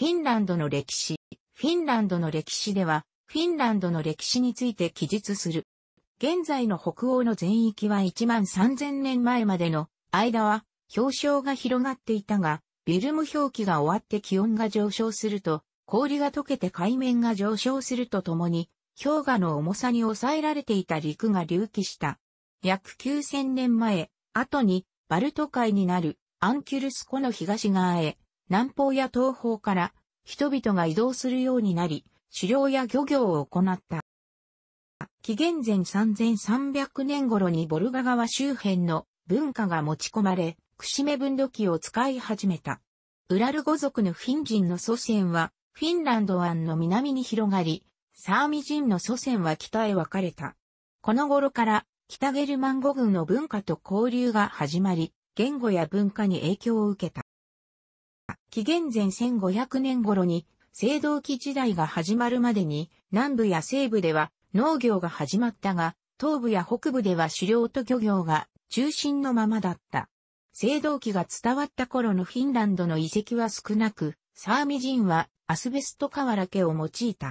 フィンランドの歴史。フィンランドの歴史では、フィンランドの歴史について記述する。現在の北欧の全域は1万3000年前までの間は氷床が広がっていたが、ビルム氷期が終わって気温が上昇すると、氷が溶けて海面が上昇するとともに、氷河の重さに抑えられていた陸が隆起した。約9000年前、後にバルト海になるアンキュルス湖の東側へ南方や東方から人々が移動するようになり、狩猟や漁業を行った。紀元前3300年頃にボルガ川周辺の文化が持ち込まれ、串目分土器を使い始めた。ウラル語族のフィン人の祖先は、フィンランド湾の南に広がり、サーミ人の祖先は北へ分かれた。この頃から北ゲルマン語群の文化と交流が始まり、言語や文化に影響を受けた。紀元前1500年頃に、青銅器時代が始まるまでに、南部や西部では農業が始まったが、東部や北部では狩猟と漁業が中心のままだった。青銅器が伝わった頃のフィンランドの遺跡は少なく、サーミ人はアスベスト瓦家を用いた。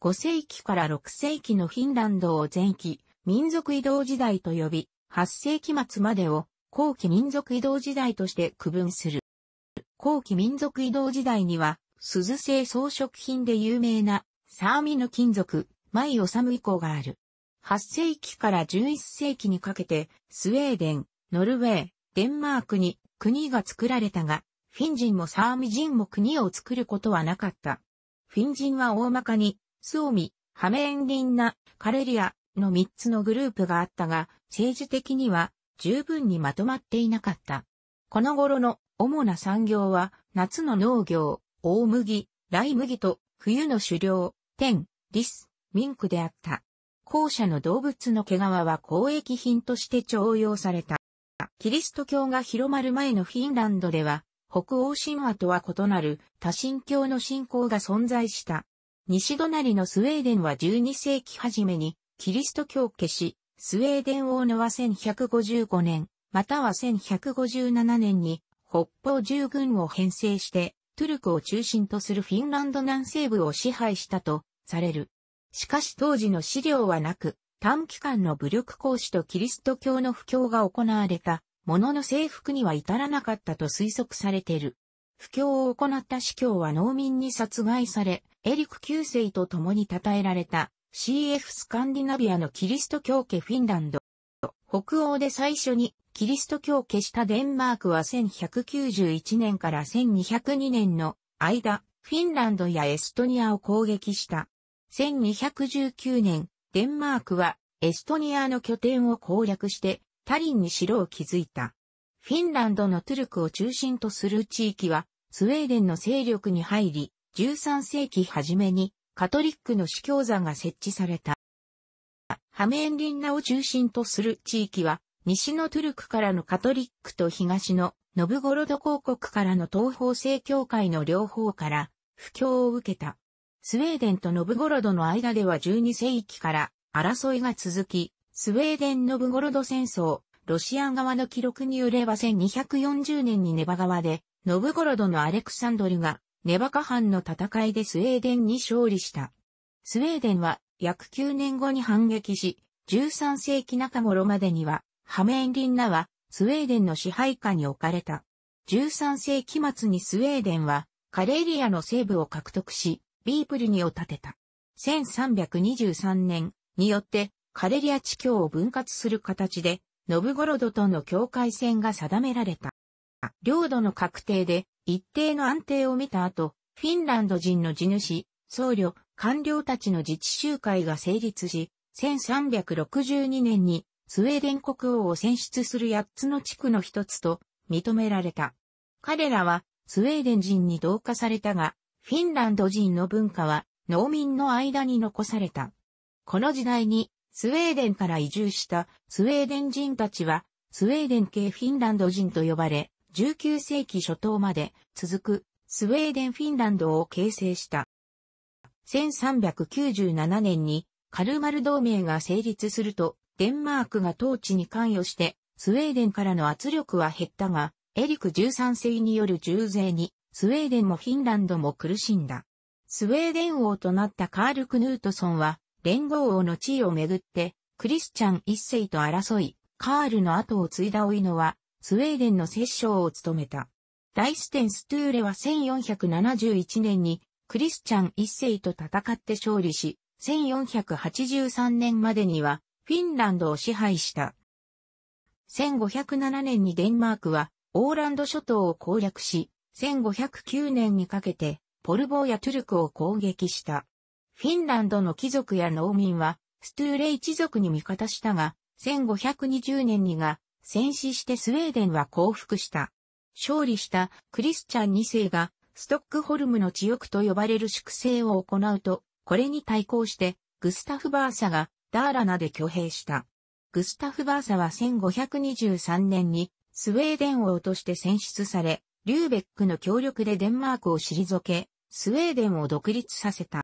5世紀から6世紀のフィンランドを前期、民族移動時代と呼び、8世紀末までを後期民族移動時代として区分する。後期民族移動時代には、鈴製装飾品で有名な、サーミの金属、マイオサム以降がある。8世紀から11世紀にかけて、スウェーデン、ノルウェー、デンマークに国が作られたが、フィン人もサーミ人も国を作ることはなかった。フィン人は大まかに、スオミ、ハメンリンナ、カレリアの3つのグループがあったが、政治的には十分にまとまっていなかった。この頃の主な産業は、夏の農業、大麦、ライ麦と、冬の狩猟、天、リス、ミンクであった。後者の動物の毛皮は交易品として徴用された。キリスト教が広まる前のフィンランドでは、北欧神話とは異なる多神教の信仰が存在した。西隣のスウェーデンは12世紀初めにキリスト教消し、スウェーデン王のは1155年、または1157年に北方従軍を編成して、トゥルクを中心とするフィンランド南西部を支配したとされる。しかし当時の資料はなく、短期間の武力行使とキリスト教の布教が行われた、ものの征服には至らなかったと推測されている。布教を行った司教は農民に殺害され、エリク9世と共に称えられた CF スカンディナビアのキリスト教家フィンランド。北欧で最初にキリスト教消したデンマークは1191年から1202年の間、フィンランドやエストニアを攻撃した。1219年、デンマークはエストニアの拠点を攻略してタリンに城を築いた。フィンランドのトゥルクを中心とする地域はスウェーデンの勢力に入り、13世紀初めにカトリックの司教座が設置された。ハメンリンナを中心とする地域は西のトゥルクからのカトリックと東のノブゴロド公国からの東方正教会の両方から布教を受けた。スウェーデンとノブゴロドの間では12世紀から争いが続き、スウェーデン・ノブゴロド戦争、ロシア側の記録によれば1240年にネバ側で、ノブゴロドのアレクサンドルがネバカ藩の戦いでスウェーデンに勝利した。スウェーデンは約9年後に反撃し、13世紀中頃までにはハメンリンナは、スウェーデンの支配下に置かれた。13世紀末にスウェーデンは、カレリアの西部を獲得し、ビープルニを建てた。1323年によって、カレリア地境を分割する形で、ノブゴロドとの境界線が定められた。領土の確定で、一定の安定を見た後、フィンランド人の地主、僧侶、官僚たちの自治集会が成立し、1362年にスウェーデン国王を選出する八つの地区の一つと認められた。彼らはスウェーデン人に同化されたが、フィンランド人の文化は農民の間に残された。この時代にスウェーデンから移住したスウェーデン人たちはスウェーデン系フィンランド人と呼ばれ、19世紀初頭まで続くスウェーデンフィンランドを形成した。1397年にカルマル同盟が成立すると、デンマークが統治に関与して、スウェーデンからの圧力は減ったが、エリク13世による重税に、スウェーデンもフィンランドも苦しんだ。スウェーデン王となったカール・クヌートソンは、連合王の地位をめぐって、クリスチャン一世と争い、カールの後を継いだおいのは、スウェーデンの摂政を務めた。ダイステン・ストゥーレは1471年に、クリスチャン一世と戦って勝利し、1483年までには、フィンランドを支配した。1507年にデンマークは、オーランド諸島を攻略し、1509年にかけて、ポルボーやトゥルクを攻撃した。フィンランドの貴族や農民は、ストゥーレ一族に味方したが、1520年にが、戦死してスウェーデンは降伏した。勝利したクリスチャン2世が、ストックホルムの地獄と呼ばれる粛清を行うと、これに対抗して、グスタフ・バーサがダーラナで挙兵した。グスタフ・バーサは1523年にスウェーデン王として選出され、リューベックの協力でデンマークを退け、スウェーデンを独立させた。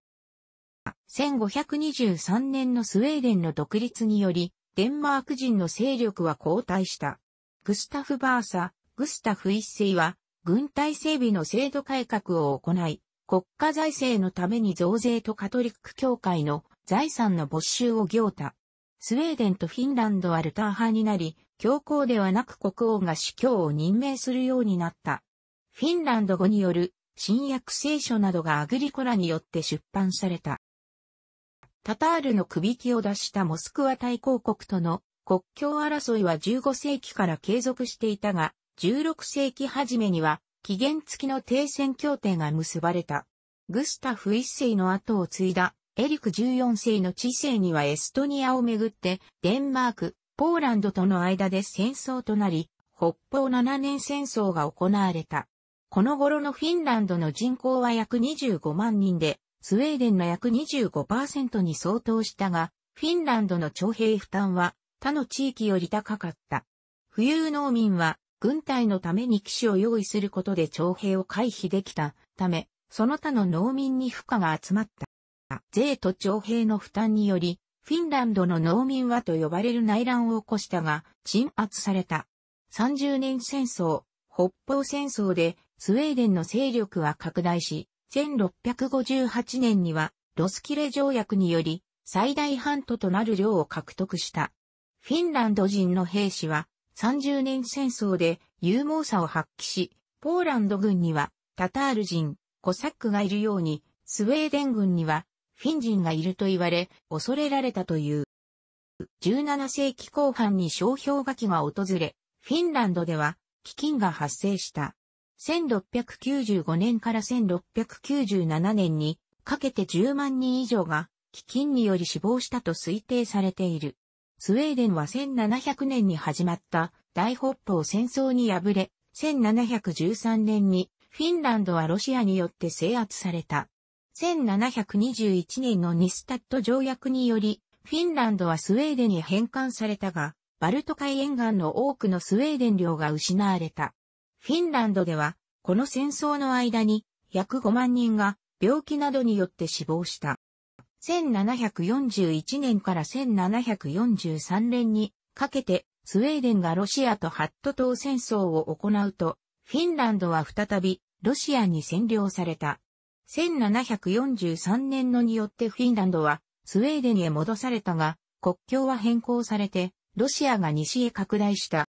1523年のスウェーデンの独立により、デンマーク人の勢力は後退した。グスタフ・バーサ、グスタフ一世は、軍隊整備の制度改革を行い、国家財政のために増税とカトリック教会の財産の没収を行た。スウェーデンとフィンランドはルター派になり、教皇ではなく国王が司教を任命するようになった。フィンランド語による新約聖書などがアグリコラによって出版された。タタールの首引きを出したモスクワ大公国との国境争いは15世紀から継続していたが、16世紀初めには期限付きの停戦協定が結ばれた。グスタフ一世の後を継いだエリク14世の治世にはエストニアをめぐって、デンマーク、ポーランドとの間で戦争となり、北方7年戦争が行われた。この頃のフィンランドの人口は約25万人で、スウェーデンの約25%に相当したが、フィンランドの徴兵負担は他の地域より高かった。富裕農民は軍隊のために騎士を用意することで徴兵を回避できたため、その他の農民に負荷が集まった。税と徴兵の負担により、フィンランドの農民はと呼ばれる内乱を起こしたが、鎮圧された。30年戦争、北方戦争でスウェーデンの勢力は拡大し、1658年にはロスキレ条約により最大半島となる領を獲得した。フィンランド人の兵士は30年戦争で勇猛さを発揮し、ポーランド軍にはタタール人、コサックがいるように、スウェーデン軍にはフィン人がいると言われ、恐れられたという。17世紀後半に商標書きが訪れ、フィンランドでは飢饉が発生した。1695年から1697年にかけて10万人以上が飢饉により死亡したと推定されている。スウェーデンは1700年に始まった大北方戦争に敗れ、1713年にフィンランドはロシアによって制圧された。1721年のニスタット条約により、フィンランドはスウェーデンに返還されたが、バルト海沿岸の多くのスウェーデン領が失われた。フィンランドでは、この戦争の間に約5万人が病気などによって死亡した。1741年から1743年にかけてスウェーデンがロシアとハット島戦争を行うと、フィンランドは再びロシアに占領された。1743年のによってフィンランドはスウェーデンへ戻されたが、国境は変更されて、ロシアが西へ拡大した。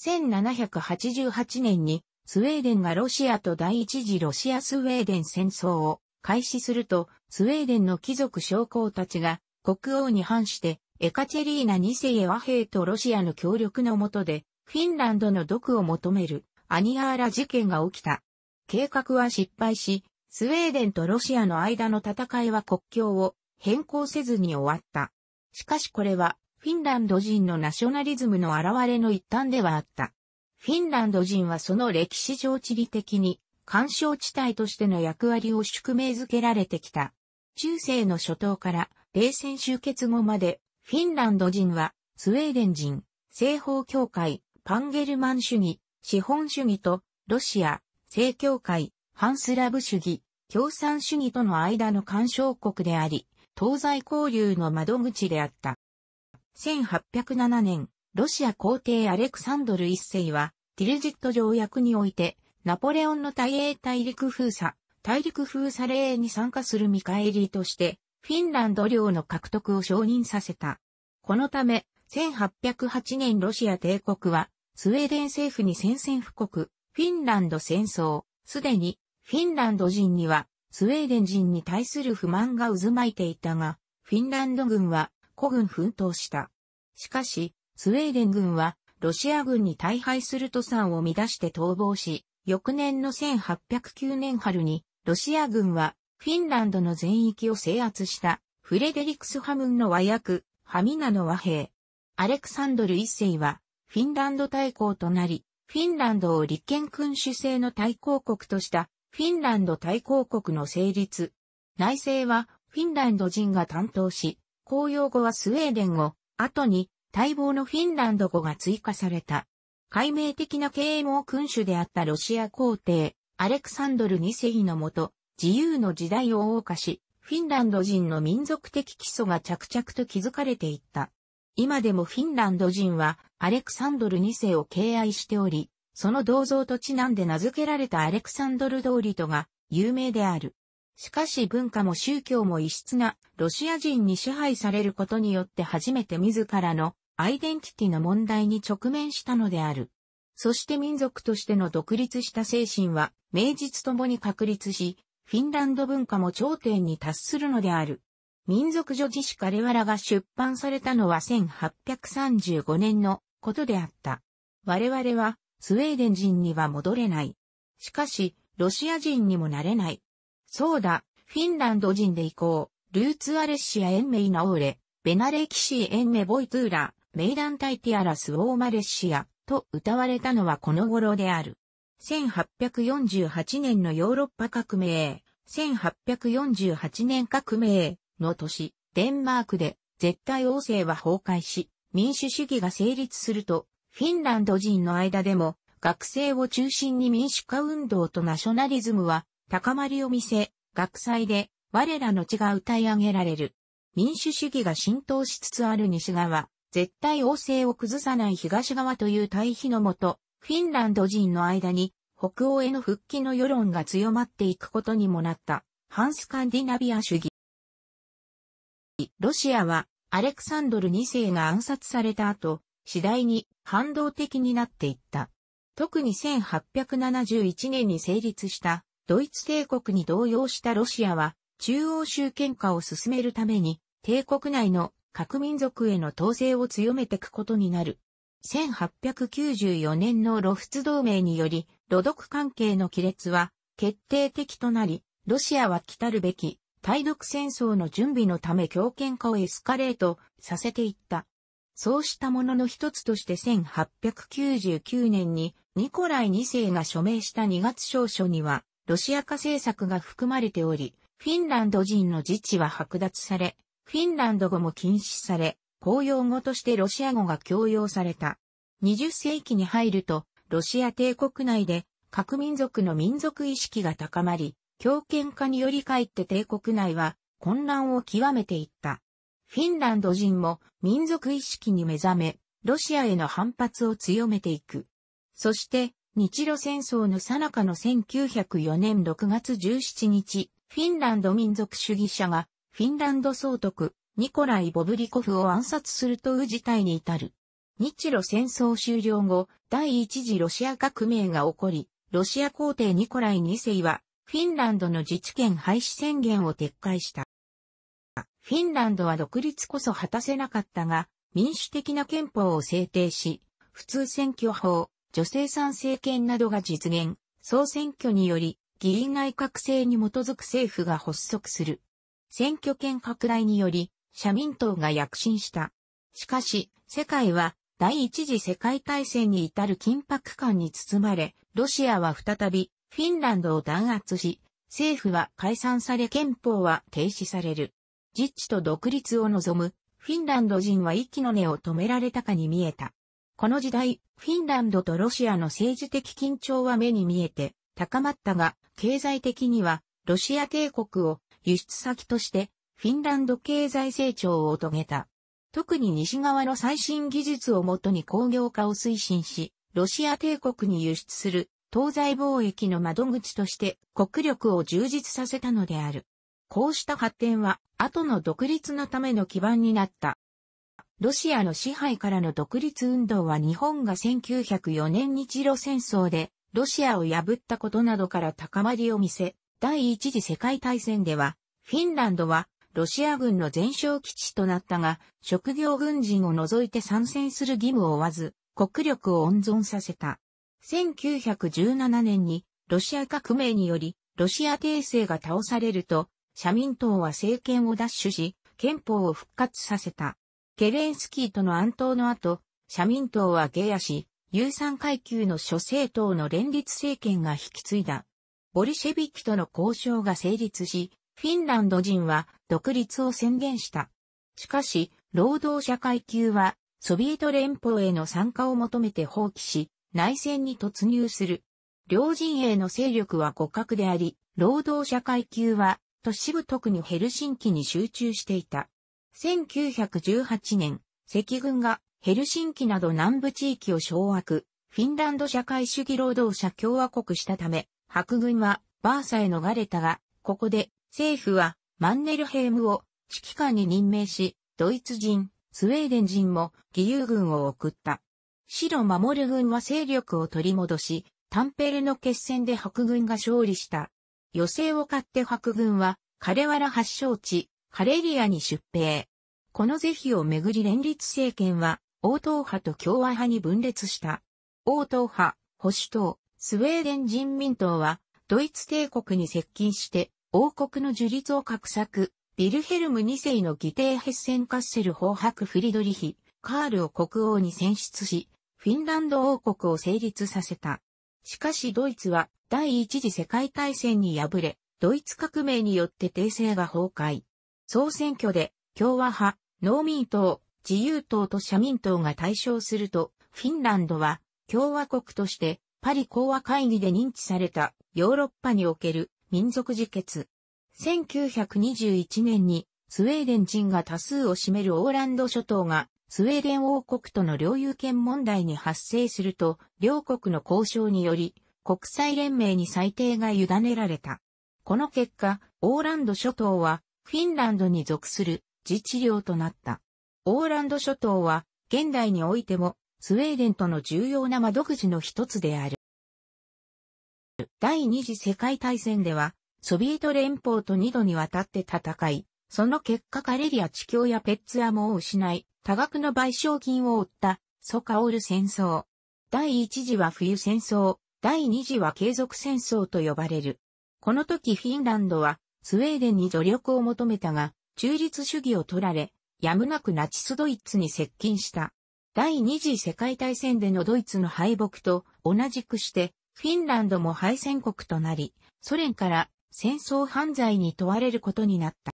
1788年にスウェーデンがロシアと第一次ロシアスウェーデン戦争を開始すると、スウェーデンの貴族将校たちが国王に反してエカチェリーナ2世へ和平とロシアの協力のもとで、フィンランドの毒を求めるアニアーラ事件が起きた。計画は失敗し、スウェーデンとロシアの間の戦いは国境を変更せずに終わった。しかしこれは、フィンランド人のナショナリズムの現れの一端ではあった。フィンランド人はその歴史上地理的に、干渉地帯としての役割を宿命づけられてきた。中世の初頭から冷戦終結後まで、フィンランド人は、スウェーデン人、西方教会、パンゲルマン主義、資本主義と、ロシア、正教会、反スラブ主義、共産主義との間の干渉国であり、東西交流の窓口であった。1807年、ロシア皇帝アレクサンドル一世は、ティルジット条約において、ナポレオンの大英大陸封鎖、大陸封鎖令に参加する見返りとして、フィンランド領の獲得を承認させた。このため、1808年ロシア帝国は、スウェーデン政府に宣戦布告、フィンランド戦争、すでにフィンランド人には、スウェーデン人に対する不満が渦巻いていたが、フィンランド軍は、孤軍奮闘した。しかし、スウェーデン軍は、ロシア軍に大敗すると山を乱して逃亡し、翌年の1809年春に、ロシア軍は、フィンランドの全域を制圧した、フレデリクスハムンの和訳、ハミナの和平。アレクサンドル一世は、フィンランド大公となり、フィンランドを立憲君主制の大公国とした、フィンランド対抗国の成立。内政はフィンランド人が担当し、公用語はスウェーデン語、後に待望のフィンランド語が追加された。解明的な啓蒙君主であったロシア皇帝、アレクサンドル2世のもと、自由の時代を謳歌し、フィンランド人の民族的基礎が着々と築かれていった。今でもフィンランド人はアレクサンドル2世を敬愛しており、その銅像とちなんで名付けられたアレクサンドル通りとが有名である。しかし文化も宗教も異質なロシア人に支配されることによって初めて自らのアイデンティティの問題に直面したのである。そして民族としての独立した精神は名実ともに確立し、フィンランド文化も頂点に達するのである。民族女子史カレワラが出版されたのは1835年のことであった。我々はスウェーデン人には戻れない。しかし、ロシア人にもなれない。そうだ、フィンランド人で行こう。ルーツアレッシアエンメイナオーレ、ベナレキシエンメボイトゥーラ、メイダンタイティアラスオーマレッシアと歌われたのはこの頃である。1848年のヨーロッパ革命、1848年革命の年、デンマークで絶対王政は崩壊し、民主主義が成立すると、フィンランド人の間でも、学生を中心に民主化運動とナショナリズムは高まりを見せ、学祭で我らの血が歌い上げられる。民主主義が浸透しつつある西側、絶対王政を崩さない東側という対比のもと、フィンランド人の間に北欧への復帰の世論が強まっていくことにもなった、反スカンディナビア主義。ロシアはアレクサンドル2世が暗殺された後、次第に反動的になっていった。特に1871年に成立したドイツ帝国に動揺したロシアは中央集権化を進めるために帝国内の各民族への統制を強めていくことになる。1894年の露出同盟により、土読関係の亀裂は決定的となり、ロシアは来たるべき対独戦争の準備のため強権化をエスカレートさせていった。そうしたものの一つとして1899年にニコライ2世が署名した2月証書には、ロシア化政策が含まれており、フィンランド人の自治は剥奪され、フィンランド語も禁止され、公用語としてロシア語が強要された。20世紀に入ると、ロシア帝国内で各民族の民族意識が高まり、強権化によりかえって帝国内は混乱を極めていった。フィンランド人も民族意識に目覚め、ロシアへの反発を強めていく。そして、日露戦争の最中の1904年6月17日、フィンランド民族主義者が、フィンランド総督、ニコライ・ボブリコフを暗殺するという事態に至る。日露戦争終了後、第一次ロシア革命が起こり、ロシア皇帝ニコライ2世は、フィンランドの自治権廃止宣言を撤回した。フィンランドは独立こそ果たせなかったが、民主的な憲法を制定し、普通選挙法、女性参政権などが実現、総選挙により、議員内閣制に基づく政府が発足する。選挙権拡大により、社民党が躍進した。しかし、世界は第一次世界大戦に至る緊迫感に包まれ、ロシアは再びフィンランドを弾圧し、政府は解散され憲法は停止される。実地と独立を望む、フィンランド人は息の根を止められたかに見えた。この時代、フィンランドとロシアの政治的緊張は目に見えて高まったが、経済的にはロシア帝国を輸出先としてフィンランド経済成長を遂げた。特に西側の最新技術をもとに工業化を推進し、ロシア帝国に輸出する東西貿易の窓口として国力を充実させたのである。こうした発展は、後の独立のための基盤になった。ロシアの支配からの独立運動は日本が1904年日露戦争で、ロシアを破ったことなどから高まりを見せ、第一次世界大戦では、フィンランドは、ロシア軍の全勝基地となったが、職業軍人を除いて参戦する義務を負わず、国力を温存させた。1917年に、ロシア革命により、ロシア帝政が倒されると、社民党は政権を奪取し、憲法を復活させた。ケレンスキーとの暗闘の後、社民党は下野し、有産階級の諸政党の連立政権が引き継いだ。ボリシェビキとの交渉が成立し、フィンランド人は独立を宣言した。しかし、労働者階級はソビエト連邦への参加を求めて放棄し、内戦に突入する。両陣営の勢力は互角であり、労働者階級は都市部特にヘルシンキに集中していた。1918年、赤軍がヘルシンキなど南部地域を掌握、フィンランド社会主義労働者共和国したため、白軍はバーサへ逃れたが、ここで政府はマンネルヘームを指揮官に任命し、ドイツ人、スウェーデン人も義勇軍を送った。白守る軍は勢力を取り戻し、タンペルの決戦で白軍が勝利した。余生を買って白軍は、カレワラ発祥地、カレリアに出兵。この是非をめぐり連立政権は、王党派と共和派に分裂した。王党派、保守党、スウェーデン人民党は、ドイツ帝国に接近して、王国の樹立を画策、ビルヘルム2世の議定ヘッセンカッセル法白フリドリヒ、カールを国王に選出し、フィンランド王国を成立させた。しかしドイツは第一次世界大戦に敗れ、ドイツ革命によって帝政が崩壊。総選挙で共和派、農民党、自由党と社民党が対象すると、フィンランドは共和国としてパリ講和会議で認知されたヨーロッパにおける民族自決。1921年にスウェーデン人が多数を占めるオーランド諸島がスウェーデン王国との領有権問題に発生すると、両国の交渉により、国際連盟に裁定が委ねられた。この結果、オーランド諸島は、フィンランドに属する自治領となった。オーランド諸島は、現代においても、スウェーデンとの重要な窓口の一つである。第二次世界大戦では、ソビエト連邦と二度にわたって戦い、その結果カレリア地境やペッツアも失い、多額の賠償金を負った、ソカオル戦争。第1次は冬戦争、第2次は継続戦争と呼ばれる。この時フィンランドは、スウェーデンに助力を求めたが、中立主義を取られ、やむなくナチスドイツに接近した。第二次世界大戦でのドイツの敗北と同じくして、フィンランドも敗戦国となり、ソ連から戦争犯罪に問われることになった。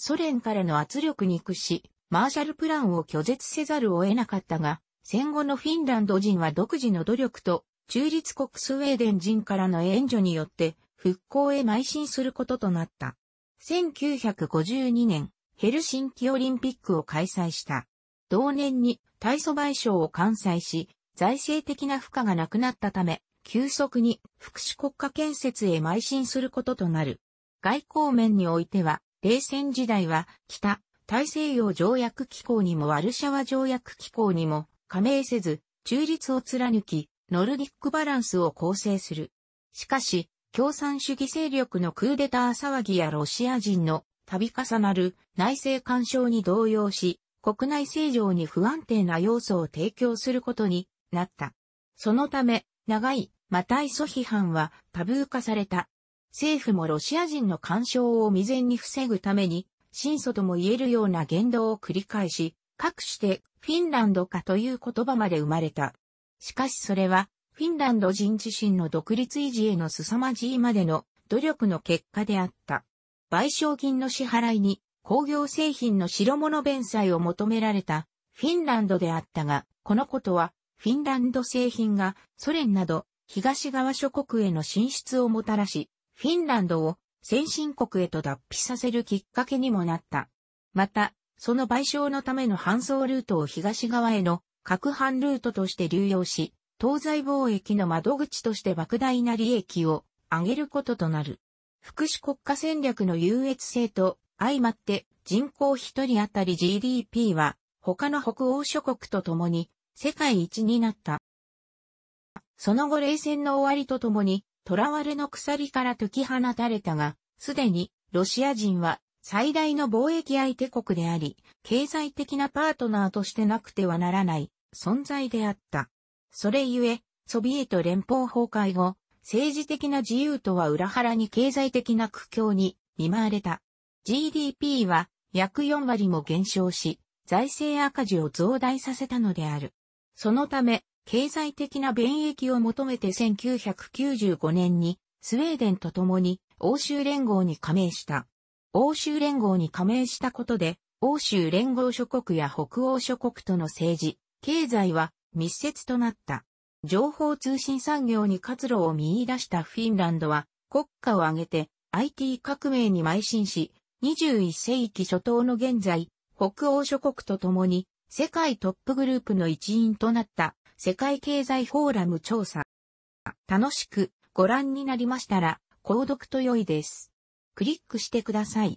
ソ連からの圧力に屈し、マーシャルプランを拒絶せざるを得なかったが、戦後のフィンランド人は独自の努力と、中立国スウェーデン人からの援助によって、復興へ邁進することとなった。1952年、ヘルシンキオリンピックを開催した。同年に体組賠償を完済し、財政的な負荷がなくなったため、急速に福祉国家建設へ邁進することとなる。外交面においては、冷戦時代は北、大西洋条約機構にもワルシャワ条約機構にも加盟せず、中立を貫き、ノルディックバランスを構成する。しかし、共産主義勢力のクーデター騒ぎやロシア人の度重なる内政干渉に動揺し、国内政情に不安定な要素を提供することになった。そのため、長いマタイソ批判はタブー化された。政府もロシア人の干渉を未然に防ぐために、真相とも言えるような言動を繰り返し、かくしてフィンランド化という言葉まで生まれた。しかしそれは、フィンランド人自身の独立維持への凄まじいまでの努力の結果であった。賠償金の支払いに工業製品の白物弁済を求められたフィンランドであったが、このことはフィンランド製品がソ連など東側諸国への進出をもたらし、フィンランドを先進国へと脱皮させるきっかけにもなった。また、その賠償のための搬送ルートを東側への各半ルートとして流用し、東西貿易の窓口として莫大な利益を上げることとなる。福祉国家戦略の優越性と相まって人口1人当たり GDP は他の北欧諸国と共に世界一になった。その後冷戦の終わりとともに囚われの鎖から解き放たれたが、すでにロシア人は最大の貿易相手国であり、経済的なパートナーとしてなくてはならない存在であった。それゆえ、ソビエト連邦崩壊後、政治的な自由とは裏腹に経済的な苦境に見舞われた。GDP は約4割も減少し、財政赤字を増大させたのである。そのため、経済的な便益を求めて1995年にスウェーデンと共に欧州連合に加盟した。欧州連合に加盟したことで、欧州連合諸国や北欧諸国との政治、経済は密接となった。情報通信産業に活路を見出したフィンランドは、国家を挙げて IT 革命に邁進し、21世紀初頭の現在、北欧諸国と共に世界トップグループの一員となった世界経済フォーラム調査。楽しくご覧になりましたら、購読と良いです。クリックしてください。